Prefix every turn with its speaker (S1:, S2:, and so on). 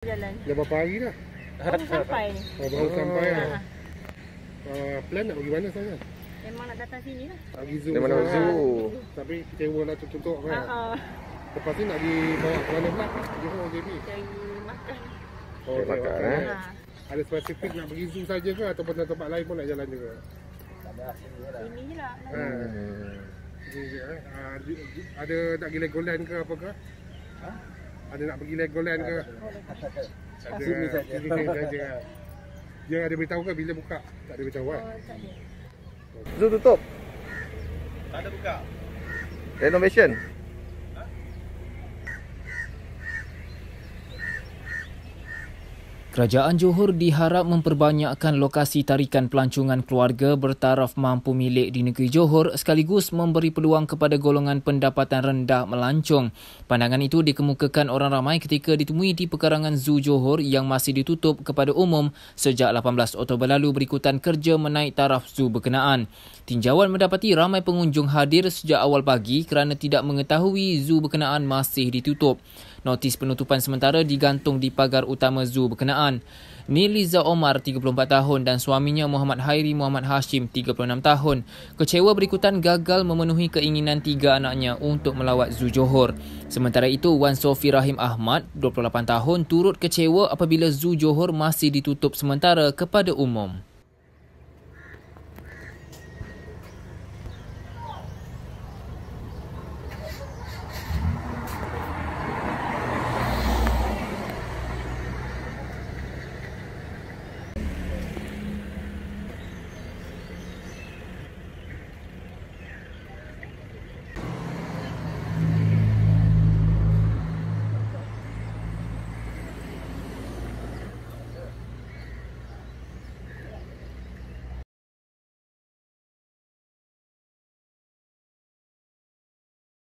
S1: jalan.
S2: Dah berapa hari dah? sampai. Oh, baru oh, sampai. Oh, lah. uh, plan nak pergi mana sekarang?
S1: Memang nak datang sini lah. Pergi zoo. Memang nak zoo.
S2: Tapi kita nak lah tutup-tutup kan. Uh-uh. Lepas ni nak pergi bawa ke mana pula? Johor JB.
S1: Cari makan.
S2: Oh, Cari makan. Eh. Ha. Ada spesifik nak pergi zoo saja ke ataupun nak tempat lain pun nak jalan juga? Tak ada sini lah. Sini je lah. Ha. Ada nak pergi Legoland ke apa ke? Ha? Ada nak pergi Legoland ke? Ada. Sini saja. Sini saja. Dia ada beritahu ke bila buka? Tak ada beritahu kan? Oh, tak ada. Zul tutup. Tak ada buka. Renovation.
S1: Kerajaan Johor diharap memperbanyakkan lokasi tarikan pelancongan keluarga bertaraf mampu milik di negeri Johor sekaligus memberi peluang kepada golongan pendapatan rendah melancong. Pandangan itu dikemukakan orang ramai ketika ditemui di pekarangan Zoo Johor yang masih ditutup kepada umum sejak 18 Oktober lalu berikutan kerja menaik taraf zoo berkenaan. Tinjauan mendapati ramai pengunjung hadir sejak awal pagi kerana tidak mengetahui zoo berkenaan masih ditutup. Notis penutupan sementara digantung di pagar utama zoo berkenaan. Niliza Omar, 34 tahun dan suaminya Muhammad Hairi Muhammad Hashim, 36 tahun, kecewa berikutan gagal memenuhi keinginan tiga anaknya untuk melawat Zoo Johor. Sementara itu, Wan Sofi Rahim Ahmad, 28 tahun, turut kecewa apabila Zoo Johor masih ditutup sementara kepada umum.